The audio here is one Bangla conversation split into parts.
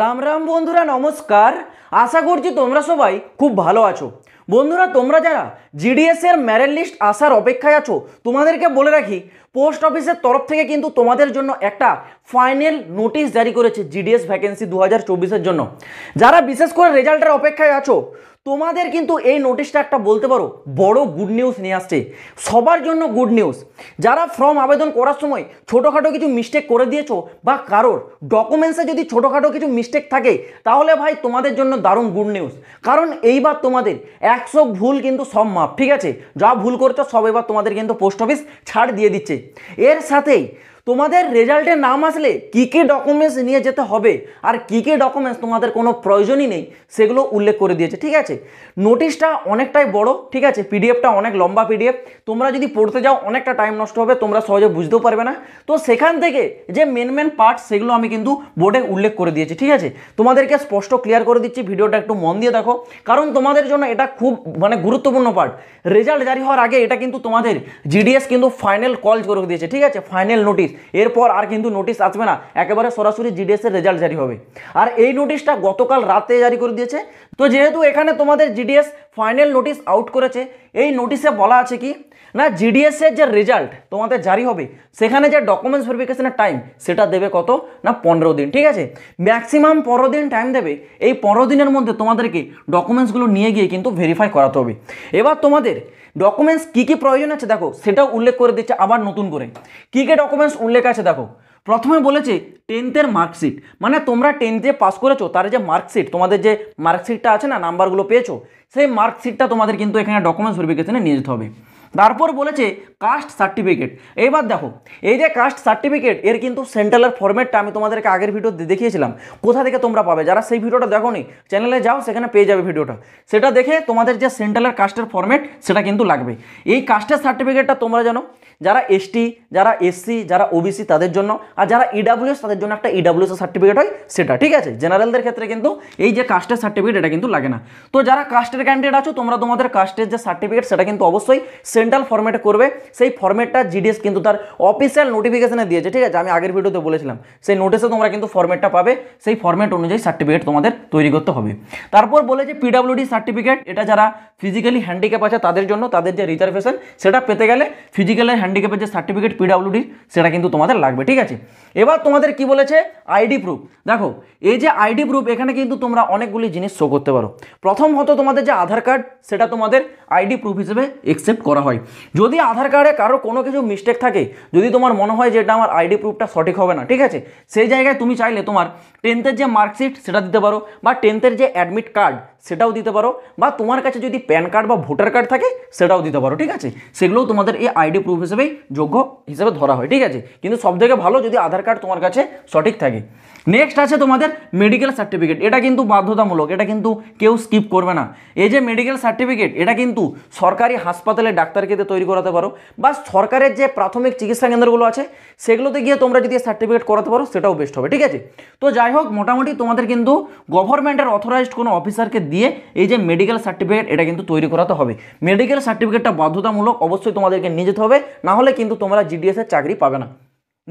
রাম রাম বন্ধুরা নমস্কার আশা করছি তোমরা সবাই খুব ভালো আছো বন্ধুরা তোমরা যারা জিডিএসের ম্যারেট লিস্ট আসার অপেক্ষায় আছো তোমাদেরকে বলে রাখি পোস্ট অফিসের তরফ থেকে কিন্তু তোমাদের জন্য একটা ফাইনাল নোটিশ জারি করেছে জিডিএস ভ্যাকেন্সি দু হাজার জন্য যারা বিশেষ করে রেজাল্টের অপেক্ষায় আছো তোমাদের কিন্তু এই নোটিশটা একটা বলতে পারো বড় গুড নিউজ নিয়ে আসছে সবার জন্য গুড নিউজ যারা ফর্ম আবেদন করার সময় ছোটোখাটো কিছু মিস্টেক করে দিয়েছো বা কারোর ডকুমেন্টসে যদি ছোটোখাটো কিছু মিস্টেক থাকে তাহলে ভাই তোমাদের জন্য দারুণ গুড নিউজ কারণ এইবার তোমাদের একশো ভুল কিন্তু সব মাপ ঠিক আছে যা ভুল করছো সব এবার তোমাদের কিন্তু পোস্ট অফিস ছাড় দিয়ে দিচ্ছে এর সাথেই তোমাদের রেজাল্টে নাম আসলে কী কী ডকুমেন্টস নিয়ে যেতে হবে আর কী কী ডকুমেন্টস তোমাদের কোনো প্রয়োজনই নেই সেগুলো উল্লেখ করে দিয়েছে ঠিক আছে নোটিশটা অনেকটাই বড় ঠিক আছে পিডিএফটা অনেক লম্বা পিডিএফ তোমরা যদি পড়তে যাও অনেকটা টাইম নষ্ট হবে তোমরা সহজে বুঝতেও পারবে না তো সেখান থেকে যে মেন মেন পার্ট সেগুলো আমি কিন্তু বোর্ডে উল্লেখ করে দিয়েছি ঠিক আছে তোমাদেরকে স্পষ্ট ক্লিয়ার করে দিচ্ছি ভিডিওটা একটু মন দিয়ে দেখো কারণ তোমাদের জন্য এটা খুব মানে গুরুত্বপূর্ণ পার্ট রেজাল্ট জারি হওয়ার আগে এটা কিন্তু তোমাদের জিডিএস কিন্তু ফাইনাল কল করে দিয়েছে ঠিক আছে ফাইনাল নোটিশ এরপর আর কিন্তু নোটিশ আসবে না একেবারে সরাসরি জিডিএসের রেজাল্ট জারি হবে আর এই নোটিশটা গতকাল রাতে জারি করে দিয়েছে তো যেহেতু এখানে তোমাদের জিডিএস ফাইনাল নোটিশ আউট করেছে এই নোটিশে বলা আছে কি না জিডিএসের যে রেজাল্ট তোমাদের জারি হবে সেখানে যে ডকুমেন্টস ভেরিফিকেশনের টাইম সেটা দেবে কত না পনেরো দিন ঠিক আছে ম্যাক্সিমাম পনেরো দিন টাইম দেবে এই পনেরো দিনের মধ্যে তোমাদেরকে ডকুমেন্টসগুলো নিয়ে গিয়ে কিন্তু ভেরিফাই করাতে হবে এবার তোমাদের ডকুমেন্টস কী কী প্রয়োজন আছে দেখো সেটাও উল্লেখ করে দিচ্ছে আবার নতুন করে কী কী ডকুমেন্টস উল্লেখ আছে দেখো প্রথমে বলেছে টেন্থের মার্কশিট মানে তোমরা টেন্থে পাস করেছো তার যে মার্কশিট তোমাদের যে মার্কশিটটা আছে না নাম্বারগুলো পেয়েছো সেই মার্কশিটটা তোমাদের কিন্তু এখানে ডকুমেন্টস ভেরিফিকেশানে নিয়ে যেতে হবে তারপর বলেছে কাস্ট সার্টিফিকেট এবার দেখো এই যে কাস্ট সার্টিফিকেট এর কিন্তু সেন্ট্রালের ফর্মেটটা আমি তোমাদেরকে আগের ভিডিওতে দেখিয়েছিলাম কোথা থেকে তোমরা পাবে যারা সেই ভিডিওটা দেখো নি চ্যানেলে যাও সেখানে পেয়ে যাবে ভিডিওটা সেটা দেখে তোমাদের যে সেন্ট্রালের কাস্টের ফর্মেট সেটা কিন্তু লাগবে এই কাস্টের সার্টিফিকেটটা তোমরা জানো যারা এসটি যারা এসসি যারা ওবিসি তাদের জন্য আর যারা ইডাব্লিউএস e তাদের জন্য একটা ইডাব্লিউএস e সার্টিফিকেট হয় সেটা ঠিক আছে জেনারেলদের ক্ষেত্রে কিন্তু এই যে কাস্টের সার্টিফিকেট এটা কিন্তু লাগে না তো যারা কাস্টের ক্যান্ডিডেট আছো তোমরা তোমাদের কাস্টের যে সার্টিফিকেট সেটা কিন্তু অবশ্যই হরিজেন্টাল ফর্ম্যাটে করবে সেই ফর্ম্যাটটা জিডিএস কিন্তু তার অফিসিয়াল নোটিফিকেশানে দিয়েছে ঠিক আছে আমি আগের ভিডিওতে বলেছিলাম সেই নোটিসে তোমরা কিন্তু ফর্ম্যাটটা পাবে সেই ফর্ম্যাট অনুযায়ী সার্টিফিকেট তোমাদের তৈরি করতে হবে তারপর বলে যে পিডাব্লিউডি সার্টিফিকেট এটা যারা ফিজিক্যালি হ্যান্ডিক্যাপ আছে তাদের জন্য তাদের যে রিজার্ভেশন সেটা পেতে গেলে ফিজিক্যালি হ্যান্ডিক্যাপের যে সার্টিফিকেট পিডাব্লিউডি সেটা কিন্তু তোমাদের লাগবে ঠিক আছে এবার তোমাদের কি বলেছে আইডি প্রুফ দেখো এই যে আইডি প্রুফ এখানে কিন্তু তোমরা অনেকগুলি জিনিস শো করতে পারো প্রথম হতো তোমাদের যে আধার কার্ড সেটা তোমাদের আইডি প্রুফ হিসেবে একসেপ্ট করা হয় হয় যদি আধার কার্ডে কারো কোনো কিছু মিস্টেক থাকে যদি তোমার মনে হয় যে এটা আমার আইডি প্রুফটা সঠিক হবে না ঠিক আছে সেই জায়গায় তুমি চাইলে তোমার টেন্থের যে মার্কশিট সেটা দিতে পারো বা টেন্থের যে অ্যাডমিট কার্ড সেটাও দিতে পারো বা তোমার কাছে যদি প্যান কার্ড বা ভোটার কার্ড থাকে সেটাও দিতে পারো ঠিক আছে সেগুলোও তোমাদের এই আইডি প্রুফ হিসেবেই যোগ্য হিসেবে ধরা হয় ঠিক আছে কিন্তু সবথেকে ভালো যদি আধার কার্ড তোমার কাছে সঠিক থাকে নেক্সট আছে তোমাদের মেডিকেল সার্টিফিকেট এটা কিন্তু বাধ্যতামূলক এটা কিন্তু কেউ স্কিপ করবে না এই যে মেডিকেল সার্টিফিকেট এটা কিন্তু সরকারি হাসপাতালে ডাক্তার ডাক্তারকে দিয়ে তৈরি করাতে পারো বা সরকারের যে প্রাথমিক চিকিৎসা কেন্দ্রগুলো আছে সেগুলোতে গিয়ে তোমরা যদি সার্টিফিকেট করাতে পারো সেটাও বেস্ট হবে ঠিক আছে তো যাই হোক মোটামুটি তোমাদের কিন্তু গভর্নমেন্টের অথরাইজড কোনো অফিসারকে দিয়ে এই যে মেডিকেল সার্টিফিকেট এটা কিন্তু তৈরি করাতে হবে মেডিকেল সার্টিফিকেটটা বাধ্যতামূলক অবশ্যই তোমাদেরকে নিয়ে যেতে হবে না হলে কিন্তু তোমরা জিডিএসের চাকরি পাবে না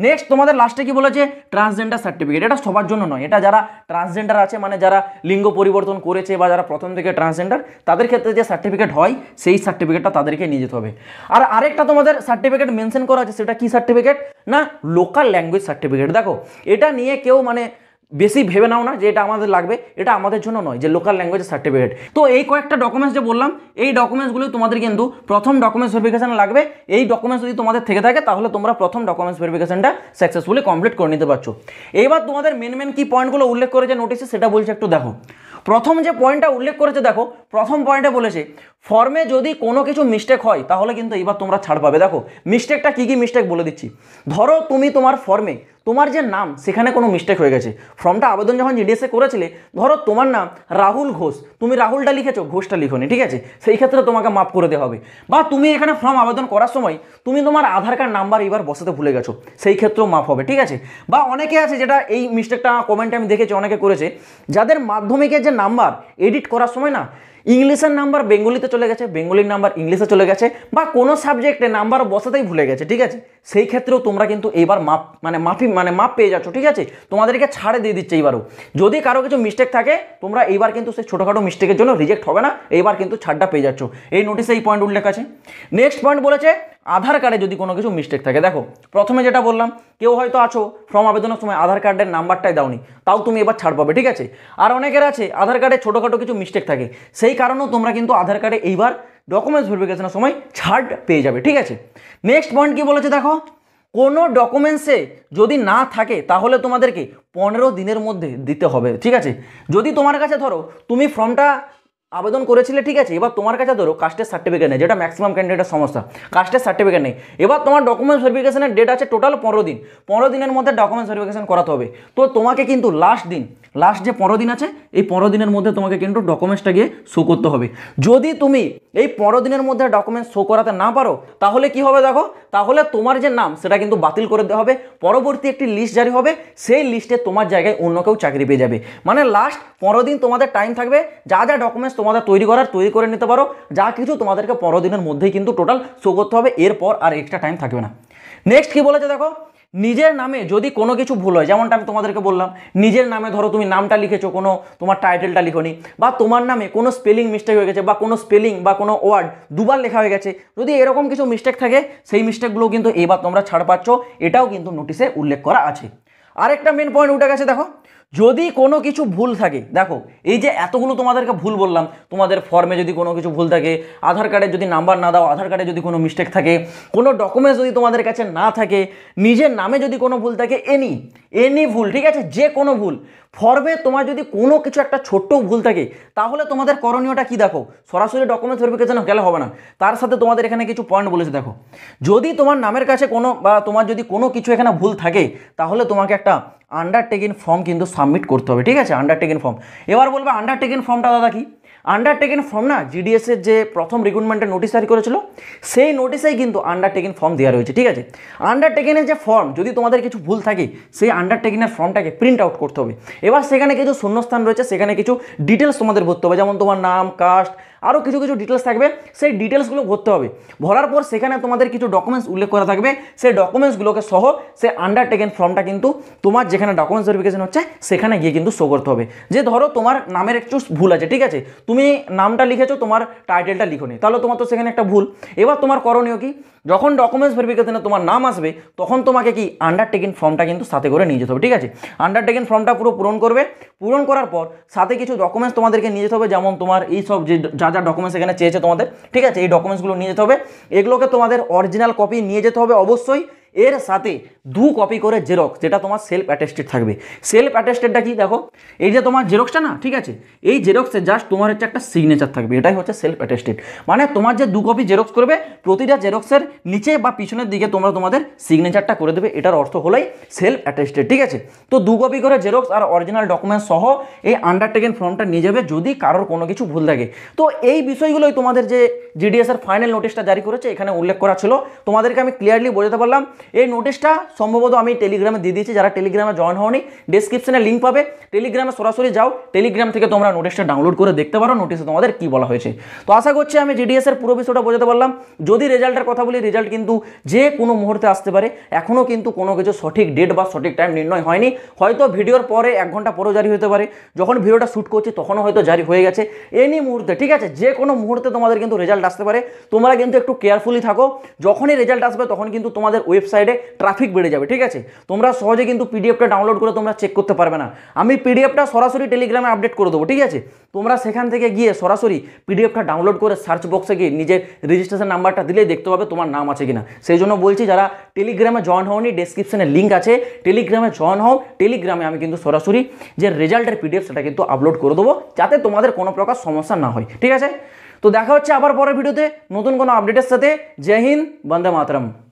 নেক্সট তোমাদের লাস্টে কি বলেছে ট্রান্সজেন্ডার সার্টিফিকেট এটা সবার জন্য নয় এটা যারা ট্রান্সজেন্ডার আছে মানে যারা লিঙ্গ পরিবর্তন করেছে বা যারা প্রথম থেকে ট্রান্সজেন্ডার তাদের ক্ষেত্রে যে সার্টিফিকেট হয় সেই সার্টিফিকেটটা তাদেরকে নিয়ে যেতে হবে আর আরেকটা তোমাদের সার্টিফিকেট মেনশন করা আছে সেটা কি সার্টিফিকেট না লোকাল ল্যাঙ্গুয়েজ সার্টিফিকেট দেখো এটা নিয়ে কেউ মানে বেশি ভেবে নাও না যে এটা আমাদের লাগবে এটা আমাদের জন্য নয় যে লোকাল ল্যাঙ্গুয়েজ সার্টিফিকেট তো এই কয়েকটা ডকুমেন্টস যে বললাম এই ডকুমেন্টসগুলি তোমাদের কিন্তু প্রথম ডকুমেন্টস ভেরিফিকেশান লাগবে এই ডকুমেন্টস যদি তোমাদের থেকে থাকে তাহলে তোমরা প্রথম ডকুমেন্টস ভেরিফিকেশানটা সাকসেসফুলি কমপ্লিট করে নিতে পারছো এবার তোমাদের মেন মেন কী পয়েন্টগুলো উল্লেখ করেছে নোটিসে সেটা বলছে একটু দেখো প্রথম যে পয়েন্টটা উল্লেখ করেছে দেখো প্রথম পয়েন্টে বলেছে ফর্মে যদি কোনো কিছু মিস্টেক হয় তাহলে কিন্তু এবার তোমরা ছাড় পাবে দেখো মিস্টেকটা কী কী মিস্টেক বলে দিচ্ছি ধরো তুমি তোমার ফর্মে তোমার যে নাম সেখানে কোনো মিস্টেক হয়ে গেছে ফর্মটা আবেদন যখন জিডিএসে করেছিলে ধরো তোমার নাম রাহুল ঘোষ তুমি রাহুলটা লিখেছো ঘোষটা লিখোনি ঠিক আছে সেই ক্ষেত্রে তোমাকে মাফ করে দেওয়া হবে বা তুমি এখানে ফর্ম আবেদন করার সময় তুমি তোমার আধার কার্ড নাম্বার এবার বসাতে ভুলে গেছো সেই ক্ষেত্রেও মাফ হবে ঠিক আছে বা অনেকে আছে যেটা এই মিস্টেকটা কমেন্টে আমি দেখেছি অনেকে করেছে যাদের মাধ্যমিকের যে নাম্বার এডিট করার সময় না ইংলিশের নাম্বার বেঙ্গলিতে চলে গেছে বেঙ্গলির নাম্বার ইংলিশে চলে গেছে বা কোনো সাবজেক্টে নাম্বার বসাতেই ভুলে গেছে ঠিক আছে সেই ক্ষেত্রেও তোমরা কিন্তু এবার মাপ মানে মাফি মানে মাপ পেয়ে যাচ্ছ ঠিক আছে তোমাদেরকে ছাড়ে দিয়ে দিচ্ছে এইবারও যদি কারো কিছু মিস্টেক থাকে তোমরা এইবার কিন্তু সেই ছোটোখাটো মিস্টেকের জন্য রিজেক্ট হবে না এইবার কিন্তু ছাড়টা পেয়ে যাচ্ছ এই নোটিসে এই পয়েন্ট উল্লেখ আছে নেক্সট পয়েন্ট বলেছে আধার কার্ডে যদি কোনো কিছু মিস্টেক থাকে দেখো প্রথমে যেটা বললাম কেউ হয়তো আছো ফর্ম আবেদনের সময় আধার কার্ডের নাম্বারটাই দাওনি তাও তুমি এবার ছাড় পাবে ঠিক আছে আর অনেকের আছে আধার কার্ডে ছোটোখাটো কিছু মিস্টেক থাকে সেই কারণেও তোমরা কিন্তু আধার কার্ডে এইবার ডকুমেন্টস ভেরিফিকেশনের সময় ছাড় পেয়ে যাবে ঠিক আছে নেক্সট পয়েন্ট কী বলেছে দেখো কোনো ডকুমেন্টসে যদি না থাকে তাহলে তোমাদেরকে পনেরো দিনের মধ্যে দিতে হবে ঠিক আছে যদি তোমার কাছে ধরো তুমি ফর্মটা আবেদন করেছিলে ঠিক আছে এবার তোমার কাছে ধরো কাস্টের সার্টিফিকেট নেই যেটা ম্যাক্সিমাম ক্যান্ডিডেটের সমস্যা কাস্টের সার্টিফিকেট নেই এবার তোমার ডকুমেন্টস ভেরিফিকেশনের ডেট আছে টোটাল পনেরো দিন পনেরো দিনের মধ্যে ডকুমেন্ট ভেরিফিকেশন করাতে হবে তো তোমাকে কিন্তু লাস্ট দিন লাস্ট যে পনেরো দিন আছে এই পনেরো দিনের মধ্যে তোমাকে কিন্তু ডকুমেন্টসটা গিয়ে শো করতে হবে যদি তুমি এই পনেরো দিনের মধ্যে ডকুমেন্টস শো করাতে না পারো তাহলে কি হবে দেখো তাহলে তোমার যে নাম সেটা কিন্তু বাতিল করে দেওয়া হবে পরবর্তী একটি লিস্ট জারি হবে সেই লিস্টে তোমার জায়গায় অন্য কেউ চাকরি পেয়ে যাবে মানে লাস্ট পনেরো দিন তোমাদের টাইম থাকবে যা যা ডকুমেন্টস তোমাদের তৈরি করার তৈরি করে নিতে পারো যা কিছু তোমাদেরকে পনেরো দিনের মধ্যেই কিন্তু টোটাল শো করতে হবে এরপর আর এক্সট্রা টাইম থাকবে না নেক্সট কি বলেছে দেখো নিজের নামে যদি কোনো কিছু ভুল হয় যেমনটা আমি তোমাদেরকে বললাম নিজের নামে ধরো তুমি নামটা লিখেছো কোনো তোমার টাইটেলটা লিখোনি বা তোমার নামে কোনো স্পেলিং মিস্টেক হয়ে গেছে বা কোনো স্পেলিং বা কোনো ওয়ার্ড দুবার লেখা হয়ে গেছে যদি এরকম কিছু মিস্টেক থাকে সেই মিস্টেকগুলো কিন্তু এবার তোমরা ছাড় পাচ্ছ এটাও কিন্তু নোটিশে উল্লেখ করা আছে আরেকটা মেন পয়েন্ট উঠে গেছে দেখো যদি কোনো কিছু ভুল থাকে দেখো এই যে এতগুলো তোমাদেরকে ভুল বললাম তোমাদের ফর্মে যদি কোনো কিছু ভুল থাকে আধার কার্ডে যদি নাম্বার না দাও আধার কার্ডে যদি কোনো মিস্টেক থাকে কোনো ডকুমেন্টস যদি তোমাদের কাছে না থাকে নিজের নামে যদি কোনো ভুল থাকে এনি এনি ভুল ঠিক আছে যে কোনো ভুল ফর্মে তোমার যদি কোনো কিছু একটা ছোট্ট ভুল থাকে তাহলে তোমাদের করণীয়টা কি দেখো সরাসরি ডকুমেন্টস ভেরিফিকেশন গেলে হবে না তার সাথে তোমাদের এখানে কিছু পয়েন্ট বলেছে দেখো যদি তোমার নামের কাছে কোনো বা তোমার যদি কোনো কিছু এখানে ভুল থাকে তাহলে তোমাকে একটা আন্ডারটেকিং ফর্ম কিন্তু সাবমিট করতে হবে ঠিক আছে আন্ডারটেকিং ফর্ম এবার বলবে আন্ডারটেকিং ফর্মটা দাদা কি আন্ডারটেকিং ফর্ম না জিডিএসের যে প্রথম রিক্রুটমেন্টের নোটিশ জারি করেছিল সেই নোটিসেই কিন্তু আন্ডারটেকিং ফর্ম দেওয়া রয়েছে ঠিক আছে আন্ডারটেকেনের যে ফর্ম যদি তোমাদের কিছু ভুল থাকে সেই আন্ডারটেকেনের ফর্মটাকে প্রিন্ট আউট করতে হবে এবার সেখানে কিছু শূন্যস্থান রয়েছে সেখানে কিছু ডিটেলস তোমাদের ভরতে হবে যেমন তোমার নাম কাস্ট আরও কিছু কিছু ডিটেলস থাকবে সেই ডিটেলসগুলো ভরতে হবে ভরার পর সেখানে তোমাদের কিছু ডকুমেন্টস উল্লেখ করা থাকবে সেই ডকুমেন্টসগুলোকে সহ সে আন্ডারটেকেন ফর্মটা কিন্তু তোমার যেখানে ডকুমেন্টস ভেরিফিকেশন হচ্ছে সেখানে গিয়ে কিন্তু শো করতে হবে যে ধরো তোমার নামের একটু ভুল আছে ঠিক আছে তুমি নামটা লিখেছো তোমার টাইটেলটা লিখো তাহলে তোমার তো সেখানে একটা ভুল এবার তোমার করণীয় কি যখন ডকুমেন্টস ভেরিফিকেশনে তোমার নাম আসবে তখন তোমাকে কি আন্ডারটেকিং ফর্মটা কিন্তু সাথে করে নিয়ে যেতে হবে ঠিক আছে আন্ডারটেকিং ফর্মটা পুরো পূরণ করবে পূরণ করার পর সাথে কিছু ডকুমেন্টস তোমাদেরকে নিয়ে যেতে হবে যেমন তোমার এই সব যে যা যা ডকুমেন্টস এখানে চেয়েছে তোমাদের ঠিক আছে এই ডকুমেন্টসগুলো নিয়ে যেতে হবে এগুলোকে তোমাদের অরিজিনাল কপি নিয়ে যেতে হবে অবশ্যই এর সাথে দু কপি করে জেরক্স যেটা তোমার সেলফ অ্যাটেস্টেড থাকবে সেলফ অ্যাটেস্টেডটা কি দেখো এই যে তোমার জেরক্সটা না ঠিক আছে এই জেরক্সে জাস্ট তোমার হচ্ছে একটা সিগনেচার থাকবে এটাই হচ্ছে সেলফ অ্যাটেস্টেড মানে তোমার যে দু কপি জেরক্স করবে প্রতিটা জেরক্সের নিচে বা পিছনের দিকে তোমরা তোমাদের সিগনেচারটা করে দেবে এটার অর্থ হলোই সেলফ অ্যাটেস্টেড ঠিক আছে তো দু কপি করে জেরক্স আর অরিজিনাল ডকুমেন্ট সহ এই আন্ডারটেকেন ফর্মটা নিয়ে যাবে যদি কারোর কোনো কিছু ভুল থাকে তো এই বিষয়গুলোই তোমাদের যে জিডিএসের ফাইনাল নোটিশটা জারি করেছে এখানে উল্লেখ করা ছিল তোমাদেরকে আমি ক্লিয়ারলি বোঝাতে পারলাম এই নোটিশটা সম্ভবত আমি টেলিগ্রামে দিয়ে দিয়েছি যারা টেলিগ্রামে জয়েন হওনি ডিসক্রিপশনে লিঙ্ক পাবে টেলিগ্রামে সরাসরি যাও টেলিগ্রাম থেকে তোমরা নোটিশটা ডাউনলোড করে দেখতে পারো নোটিশে তোমাদের কি বলা হয়েছে তো আশা করছি আমি জিডিএসের পুরো বিষয়টা বোঝাতে পারলাম যদি রেজাল্টের কথা বলি রেজাল্ট কিন্তু যে কোনো মুহূর্তে আসতে পারে এখনও কিন্তু কোনো কিছু সঠিক ডেট বা সঠিক টাইম নির্ণয় হয়নি হয়তো ভিডিওর পরে এক ঘন্টা পরেও জারি হতে পারে যখন ভিডিওটা শ্যুট করছি তখনও হয়তো জারি হয়ে গেছে এনি মুহূর্তে ঠিক আছে যে কোনো মুহূর্তে তোমাদের কিন্তু রেজাল্ট আসতে পারে তোমরা কিন্তু একটু কেয়ারফুলি থাকো যখনই রেজাল্ট আসবে তখন কিন্তু তোমাদের ওয়েবসাইট ওয়েবসাইটে ট্রাফিক বেড়ে যাবে ঠিক আছে তোমরা সহজে কিন্তু পিডিএফটা ডাউনলোড করে তোমরা চেক করতে পারবে না আমি পিডিএফটা সরাসরি টেলিগ্রামে আপডেট করে দেবো ঠিক আছে তোমরা সেখান থেকে গিয়ে সরাসরি পিডিএফটা ডাউনলোড করে সার্চ বক্সে গিয়ে নিজের রেজিস্ট্রেশন নাম্বারটা দিলেই দেখতে পাবে তোমার নাম আছে কিনা সেই জন্য বলছি যারা টেলিগ্রামে জয়েন হওনি ডেসক্রিপশনে লিঙ্ক আছে টেলিগ্রামে জয়েন হও টেলিগ্রামে আমি কিন্তু সরাসরি যে রেজাল্টের পিডিএফ সেটা কিন্তু আপলোড করে দেবো যাতে তোমাদের কোনো প্রকার সমস্যা না হয় ঠিক আছে তো দেখা হচ্ছে আবার পরের ভিডিওতে নতুন কোনো আপডেটের সাথে জয় হিন্দ বন্দে মাতরম